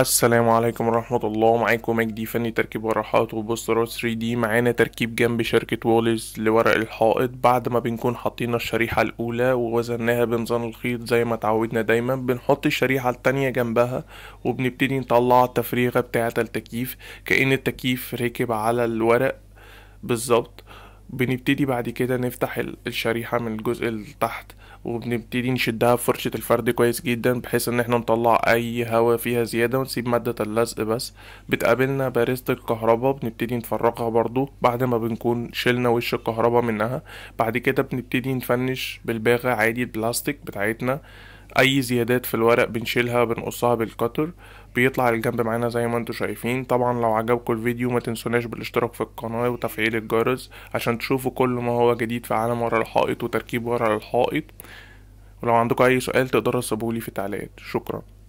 السلام عليكم ورحمة الله معاكم مجدي فني تركيب وراحات وبوسترات 3 دي معانا تركيب جنب شركة وولز لورق الحائط بعد ما بنكون حاطين الشريحة الأولى ووزناها بنظام الخيط زي ما اتعودنا دايما بنحط الشريحة التانية جنبها وبنبتدي نطلع التفريغة بتاعة التكييف كأن التكييف ركب على الورق بالظبط بنبتدي بعد كده نفتح الشريحة من الجزء اللي تحت وبنبتدي نشدها بفرشة الفرد كويس جدا بحيث ان احنا نطلع اي هوا فيها زيادة ونسيب مادة اللزق بس بتقابلنا بارزة الكهرباء بنبتدي نفرغها برضو بعد ما بنكون شلنا وش الكهرباء منها بعد كده بنبتدي نفنش بالباغة عادي البلاستيك بتاعتنا اي زيادات في الورق بنشيلها بنقصها بالكتر بيطلع الجنب معانا زي ما انتم شايفين طبعا لو عجبكم الفيديو ما تنسوناش بالاشتراك في القناة وتفعيل الجرس عشان تشوفوا كل ما هو جديد في عالم ورا الحائط وتركيب ورا الحائط ولو عندكم اي سؤال تقدروا تسيبولي في التعليقات شكرا